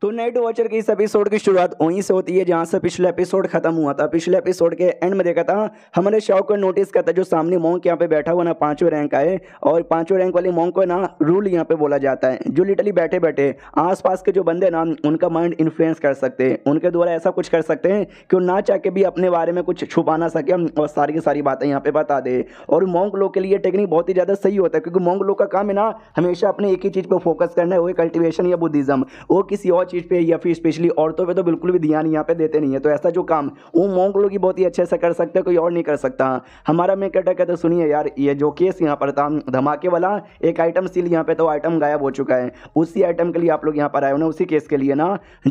तो night watcher की इस एपिसोड की शुरुआत वहीं से होती है जहाँ से पिछला एपिसोड खत्म हुआ था पिछले एपिसोड के एंड में देखा था हमारे शव को नोटिस करता जो सामने मोंग यहाँ पे बैठा हुआ ना पांचवें रैंक का है और पांचवें रैंक वाले मोंग को ना रूल यहाँ पे बोला जाता है जो लिटली बैठे बैठे आस के जो बंदे ना उनका माइंड इन्फ्लुएंस कर सकते हैं उनके द्वारा ऐसा कुछ कर सकते हैं कि वो ना चाह के भी अपने बारे में कुछ छुपा ना सके और सारी की सारी बातें यहाँ पे बता दे और मोंग लोग के लिए टेक्निक बहुत ही ज़्यादा सही होता है क्योंकि मोंग लोग का काम है ना हमेशा अपने एक ही चीज़ पर फोकस करना है वो कल्टिवेशन या बुद्धिज़्म वो किसी और चीज़ पे या फिर स्पेशली औरतों पे तो बिल्कुल भी ध्यान यहाँ पे देते नहीं है तो ऐसा जो काम वो मोंग लोग ही बहुत ही अच्छे से कर सकते हैं कोई और नहीं कर सकता हमारा मैं कटा कहते सुनिए यार ये जो केस यहाँ पर था धमाके वाला एक आइटम सील यहाँ पे तो आइटम गायब हो चुका है उसी आइटम के लिए आप लोग यहाँ पर आए हो ना उसी केस के लिए ना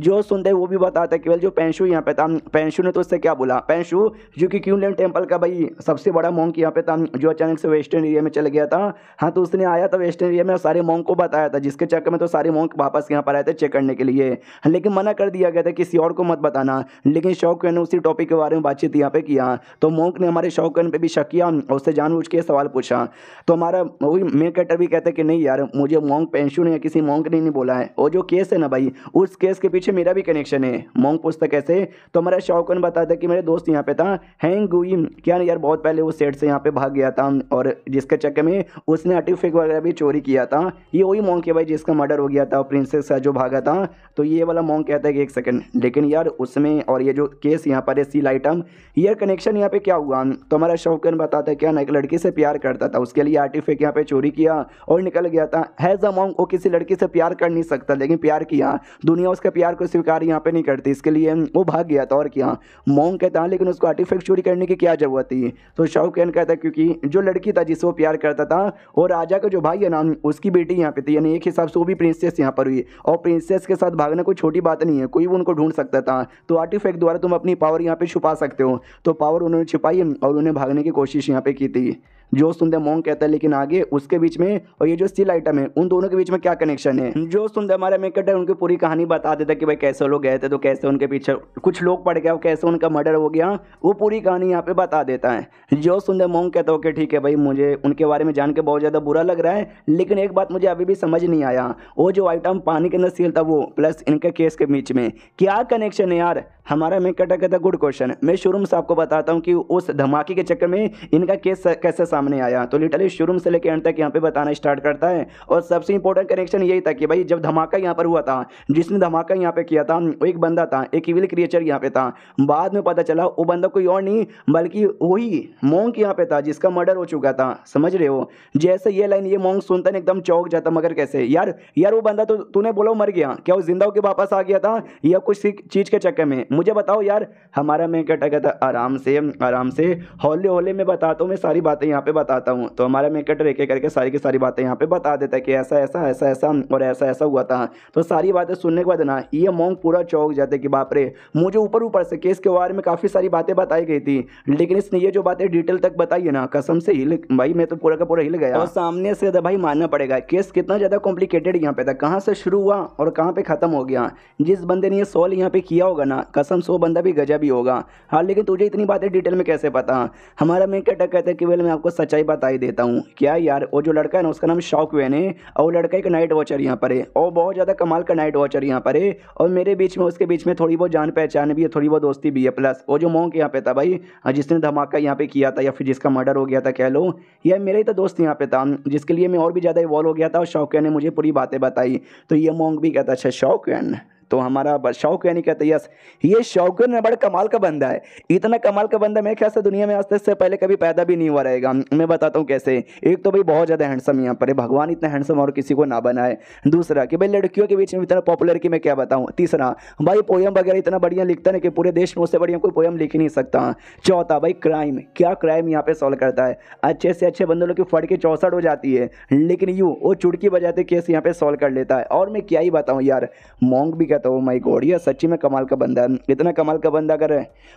जो सुनते वो भी बताते है केवल जो पेंशु यहाँ पे था पेंशु ने तो उससे क्या बोला पेंशु जो कि क्यूलैंड टेम्पल का भाई सबसे बड़ा मोंग यहाँ पे था जो अचानक से वेस्टर्न एरिया में चले गया था हाँ तो उसने आया था वेस्टर्न एरिया में सारे मोंग को बताया था जिसके चक्कर में तो सारे मोंग वापस यहाँ पर आए थे चेक करने के लिए हाँ, लेकिन मना कर दिया गया था किसी और को मत बताना लेकिन शौकन ने उसी टॉपिक के बारे में बातचीत यहाँ पे किया तो मोंक ने हमारे शौकन पे भी शक किया और उससे जानबूझ के सवाल पूछा तो हमारा वही मेन कैटर भी कहता है कि नहीं यार मुझे मोंक पेंशू ने किसी मोंक ने नहीं बोला है और जो केस है ना भाई उस केस के पीछे मेरा भी कनेक्शन है मोंग पूछता कैसे तो हमारा शौकन बताता कि मेरे दोस्त यहाँ पे था हैंग गुई क्या यार बहुत पहले वो सेट से यहाँ पे भाग गया था और जिसके चक्कर में उसने आर्टिफिक वगैरह भी चोरी किया था ये वही मोंक है भाई जिसका मर्डर हो गया था प्रिंसेस का जो भागा था तो ये वाला मॉन्ग कहता है कि एक सेकेंड लेकिन यार उसमें और ये जो केस यहाँ पर है सील आइटम यार कनेक्शन यहाँ पे क्या हुआ तो हमारा शौकन बताता है क्या ना एक लड़की से प्यार करता था उसके लिए आर्टिफिक यहाँ पे चोरी किया और निकल गया था हैज़ अ मॉन्ग वो किसी लड़की से प्यार कर नहीं सकता लेकिन प्यार किया दुनिया उसके प्यार को स्वीकार यहाँ पे नहीं करती इसके लिए वो भाग गया था और क्या मॉन्ग कहता है लेकिन उसको आर्टिफिक चोरी करने की क्या ज़रूरत थी तो शौकन कहता है क्योंकि जो लड़की था जिससे वो प्यार करता था और राजा का जो भाई है ना उसकी बेटी यहाँ पे थी यानी एक हिसाब से वो भी प्रिंसेस यहाँ पर हुई और प्रिंसेस के साथ भागना कोई छोटी बात नहीं है कोई भी उनको ढूंढ सकता था तो आर्टिफैक्ट द्वारा तुम अपनी पावर यहाँ पे छुपा सकते हो तो पावर उन्होंने छुपाई और उन्हें भागने की कोशिश यहाँ पे की थी जो सुंदर मोंग कहता है लेकिन आगे उसके बीच में और ये जो स्टील आइटम है उन दोनों के बीच में क्या कनेक्शन है जो सुंदर हमारे मेकट है उनकी पूरी कहानी बता देता कि भाई कैसे लोग गए थे तो कैसे उनके पीछे कुछ लोग पड़ गया कैसे उनका मर्डर हो गया वो पूरी कहानी यहाँ पे बता देता है जो सुंदर मोंग कहता है ओके ठीक है भाई मुझे उनके बारे में जान के बहुत ज़्यादा बुरा लग रहा है लेकिन एक बात मुझे अभी भी समझ नहीं आया वो जो आइटम पानी के अंदर सील था वो प्लस इनके केस के बीच में क्या कनेक्शन है यार हमारा में कटा कहता गुड क्वेश्चन मैं शुरू से आपको बताता हूँ कि उस धमाके के चक्कर में इनका केस कैसे सामने आया तो लिटरली शुरू से लेकर अंत तक यहाँ पे बताना स्टार्ट करता है और सबसे इंपॉर्टेंट कनेक्शन यही था कि भाई जब धमाका यहाँ पर हुआ था जिसने धमाका यहाँ पे किया था वो एक बंदा था एक इविल क्रिएचर यहाँ पे था बाद में पता चला वो बंदा कोई और नहीं बल्कि वही मोंग यहाँ पे था जिसका मर्डर हो चुका था समझ रहे हो जैसे ये लाइन ये मोंग सुनता ना एकदम चौक जाता मगर कैसे यार यार वो बंदा तो तूने बोला मर गया क्या वो जिंदा होकर वापस आ गया था या कुछ चीज़ के चक्कर में मुझे बताओ यार हमारा मैं क्या कहता आराम से आराम से हौले हौले में बताता हूँ मैं सारी बातें यहाँ पे बताता हूँ तो हमारा मैं कट एक करके सारी की सारी बातें यहाँ पे बता देता है कि ऐसा ऐसा ऐसा ऐसा और ऐसा ऐसा हुआ था तो सारी बातें सुनने के बाद ना ये मोंग पूरा चौक जाते कि बाप रे मुझे ऊपर ऊपर से केस के बारे में काफ़ी सारी बातें बताई गई थी लेकिन इसने ये जो बातें डिटेल तक बताई है ना कसम से हिल भाई मैं तो पूरा का पूरा हिल गया और सामने से तो भाई मानना पड़ेगा केस कितना ज़्यादा कॉम्प्लिकेटेड यहाँ पे था कहाँ से शुरू हुआ और कहाँ पे ख़त्म हो गया जिस बंदे ने ये सॉल्व यहाँ पे किया होगा ना कसम सो बंदा भी गजा भी होगा हाँ लेकिन तुझे इतनी बातें डिटेल में कैसे पता हमारा मेन कैटर कहता है कि वेल मैं आपको सच्चाई बता ही देता हूँ क्या यार वो जो लड़का है ना उसका नाम शौक वैन है और लड़का एक नाइट वॉचर यहाँ पर है और बहुत ज़्यादा कमाल का नाइट वॉचर यहाँ पर है और मेरे बीच में उसके बीच में थोड़ी बहुत जान पहचान भी है थोड़ी बहुत दोस्ती भी है प्लस वो जो मोंक यहाँ पे था भाई हाँ, जिसने धमाका यहाँ पे किया था या फिर जिसका मर्डर हो गया था कह लो या मेरा ही तो दोस्त यहाँ पे था जिसके लिए मैं और भी ज़्यादा इवॉल्व हो गया था और शौकिया ने मुझे पूरी बातें बताई तो ये मोंग भी कहता अच्छा शौकियान तो हमारा शौक यानी कहते यस ये शौक ना बड़ा कमाल का बंदा है इतना कमाल का बंदा मेरे ख्याल से दुनिया में आज तक से पहले कभी पैदा भी नहीं हुआ रहेगा मैं बताता हूँ कैसे एक तो भाई बहुत ज़्यादा हैंडसम यहाँ पर है भगवान इतना हैंडसम और किसी को ना बनाए दूसरा कि भाई लड़कियों के बीच में इतना पॉपुलर कि मैं क्या बताऊँ तीसरा भाई पोयम वगैरह इतना बढ़िया लिखता है कि पूरे देश में उससे बढ़िया कोई पोयम लिख ही नहीं सकता चौथा भाई क्राइम क्या क्राइम यहाँ पर सॉल्व करता है अच्छे से अच्छे बंदों की फट के चौसठ हो जाती है लेकिन यूँ वो चुटकी बजाते केस यहाँ पर सॉल्व कर लेता है और मैं क्या ही बताऊँ यार मोंग भी कहता तो हूँ माई गॉड यार सच्ची में कमाल का बंदा है इतना कमाल का बंदा अगर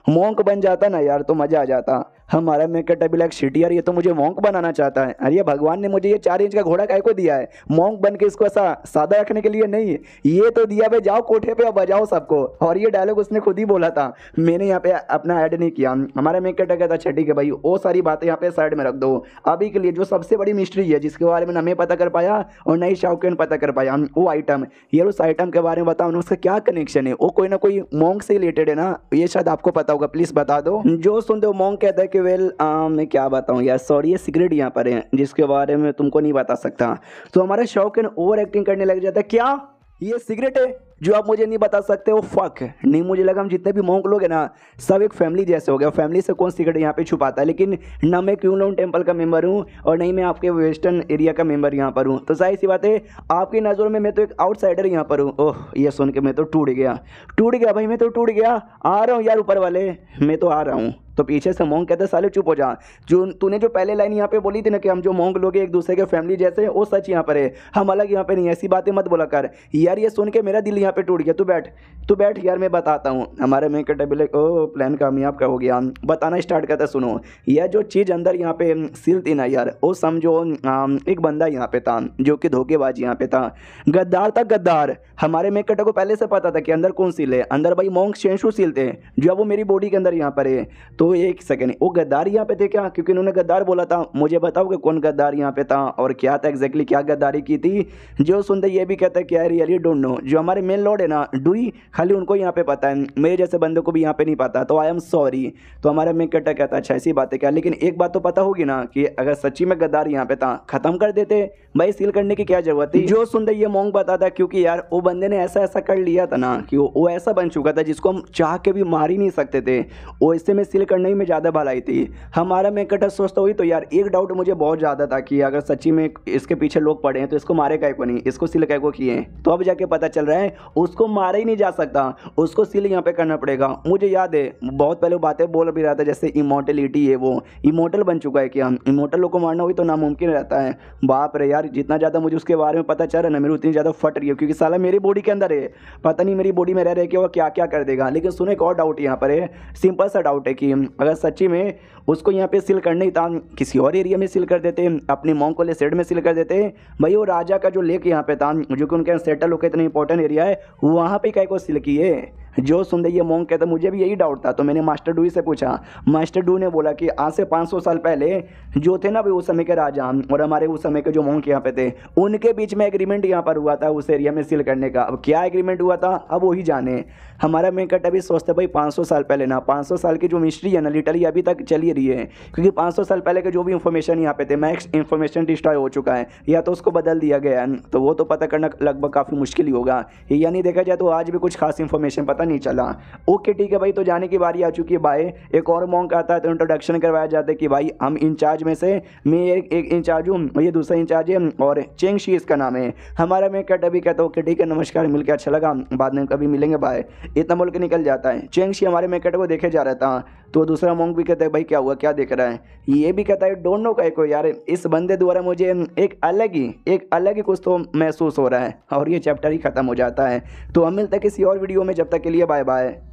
मोंक बन जाता ना यार तो मज़ा आ जाता हमारा मैं कहता लाइक सिटी यार ये तो मुझे मॉन्क बनाना चाहता है अरे भगवान ने मुझे ये चार इंच का घोड़ा काय को दिया है मॉन्क बन के इसको ऐसा सादा रखने के लिए नहीं ये तो दिया भाई जाओ कोठे पे और बजाओ सबको और ये डायलॉग उसने खुद ही बोला था मैंने यहाँ पे अपना ऐड नहीं किया हमारा मैं कहता कहता अच्छा ठीक है भाई वो सारी बातें यहाँ पे साइड में रख दो अभी के लिए जो सबसे बड़ी मिस्ट्री है जिसके बारे में हमें पता कर पाया और नई ही पता कर पाया वो आइटम ये उस आइटम के बारे में बताओ ना उसका क्या कनेक्शन है वो कोई ना कोई मोंग से रिलेटेड है ना ये शायद आपको पता होगा प्लीज़ बता दो जो सुन दो मोंग कहता है कि ओके वेल uh, मैं क्या बताऊँ यार सॉरी ये सीक्रेट यहाँ पर है जिसके बारे में तुमको नहीं बता सकता तो हमारे शौक शौकीन ओवर एक्टिंग करने लग जाता है क्या ये सिगरेट है जो आप मुझे नहीं बता सकते वो फक नहीं मुझे लगा हम जितने भी मोहक लोग हैं ना सब एक फैमिली जैसे हो गया फैमिली से कौन सिगरेट यहाँ पे छुपाता है लेकिन ना मैं क्यों लोन टेम्पल का मेंबर हूँ और नहीं मैं आपके वेस्टर्न एरिया का मेंबर यहाँ पर हूँ तो जाहिर सी बात है आपकी नज़र में मैं तो एक आउटसाइडर यहाँ पर हूँ ओह ये सुन के मैं तो टूट गया टूट गया भाई मैं तो टूट गया आ रहा हूँ यार ऊपर वाले मैं तो आ रहा हूँ तो पीछे से मोंग कहते साले चुप हो जा जो तूने जो पहले लाइन यहाँ पे बोली थी ना कि हम जो मोंग लोग एक दूसरे के फैमिली जैसे वो सच यहाँ पर है हम अलग यहाँ पर नहीं ऐसी बातें मत बोला कर यार ये सुन के मेरा दिल यहाँ पर टूट गया तू बैठ तू बैठ यार मैं बताता हूँ हमारे में कटेबल ओ प्लान कामयाब का हो गया बताना स्टार्ट करते सुनो यह जो चीज़ अंदर यहाँ पे सिल थी ना यार वो समझो एक बंदा यहाँ पे था जो कि धोखेबाज यहाँ पे था गद्दार था गद्दार हमारे मेकटा को पहले से पता था कि अंदर कौन सील है अंदर भाई मोंग शेंशू सील थे जो वो मेरी बॉडी के अंदर यहाँ पर है तो एक सेकेंड वो गद्दार यहाँ पे थे क्या क्योंकि उन्होंने गद्दार बोला था मुझे बताओ कि कौन गद्दार यहाँ पे था और क्या था एग्जैक्टली क्या गद्दारी की थी जो सुनते ये भी कहता है कि आई रियली डोंट नो जो हमारे मेन लॉर्ड है ना डुई खाली उनको यहाँ पे पता है मेरे जैसे बंदों को भी यहाँ पे नहीं पता तो आई एम सॉरी तो हमारा मेन कटर कहता अच्छा ऐसी बात है क्या लेकिन एक बात तो पता होगी ना कि अगर सच्ची में गद्दार यहाँ पे था खत्म कर देते भाई सील करने की क्या जरूरत थी जो सुनते ये मोंग बताता क्योंकि यार वो बंदे ने ऐसा ऐसा कर लिया था ना कि वो ऐसा बन चुका था जिसको हम चाह के भी मार ही नहीं सकते थे वो इससे में सील करने चेन्नई में ज़्यादा भलाई थी हमारा मैं कटस सोचता हुई तो यार एक डाउट मुझे बहुत ज़्यादा था कि अगर सच्ची में इसके पीछे लोग पड़े हैं तो इसको मारे काय को नहीं इसको सिल काय को किए हैं तो अब जाके पता चल रहा है उसको मारा ही नहीं जा सकता उसको सिल यहाँ पर करना पड़ेगा मुझे याद है बहुत पहले बातें बोल भी रहा था जैसे इमोटलिटी है वो इमोटल बन चुका है कि हम इमोटल लोग को मारना हुई तो नामुमकिन रहता है बाप रे यार जितना ज़्यादा मुझे उसके बारे में पता चल रहा है ना मेरी उतनी ज़्यादा फट रही है क्योंकि साला मेरी बॉडी के अंदर है पता नहीं मेरी बॉडी में रह रहे कि वो क्या क्या कर देगा लेकिन सुनो एक और डाउट यहाँ पर है सिंपल सा डाउट है कि अगर सच्ची में उसको यहाँ पे सील करने था किसी और एरिया में सील कर देते अपने मॉन्ग को ले सेड में सील कर देते भाई वो राजा का जो लेक यहाँ पे था जो कि उनके सेटल होकर इतना इंपॉर्टेंट एरिया है वहाँ पे क्या को सील किए जो सुन ये मोंग कहता मुझे भी यही डाउट था तो मैंने मास्टर डू से पूछा मास्टर डू ने बोला कि आज से 500 साल पहले जो थे ना भाई उस समय के राजा और हमारे उस समय के जो मोंग यहाँ पे थे उनके बीच में एग्रीमेंट यहाँ पर हुआ था उस एरिया में सील करने का अब क्या एग्रीमेंट हुआ था अब वही जाने हमारा मैं कट अभी सोचते भाई पाँच साल पहले ना पाँच साल की जो मिस्ट्री है ना लिटरली अभी तक चली रही है क्योंकि पाँच साल पहले के जो भी इन्फॉर्मेशन यहाँ पे थे मैक्स इन्फॉर्मेशन डिस्ट्रॉय हो चुका है या तो उसको बदल दिया गया है तो वो तो पता करना लगभग काफ़ी मुश्किल ही होगा या नहीं देखा जाए तो आज भी कुछ खास इन्फॉर्मेशन पता पता नहीं चला ओके ठीक है भाई तो जाने की बारी आ चुकी है भाई एक और मॉन्क आता है तो इंट्रोडक्शन करवाया जाता है कि भाई हम इंचार्ज में से मैं एक एक इंचार्ज हूँ ये दूसरा इंचार्ज है और चेंग शी इसका नाम है हमारा मैं कट अभी कहता हूँ ओके ठीक है नमस्कार मिलकर अच्छा लगा बाद में कभी मिलेंगे भाई इतना बोल के निकल जाता है चेंग शी हमारे मैकेट को देखे जा रहा था तो दूसरा मोंग भी कहता है भाई क्या हुआ क्या देख रहा है ये भी कहता है डोंट नो कहे को यार इस बंदे द्वारा मुझे एक अलग ही एक अलग ही कुछ तो महसूस हो रहा है और ये चैप्टर ही ख़त्म हो जाता है तो हम मिलते हैं किसी और वीडियो में जब तक के लिए बाय बाय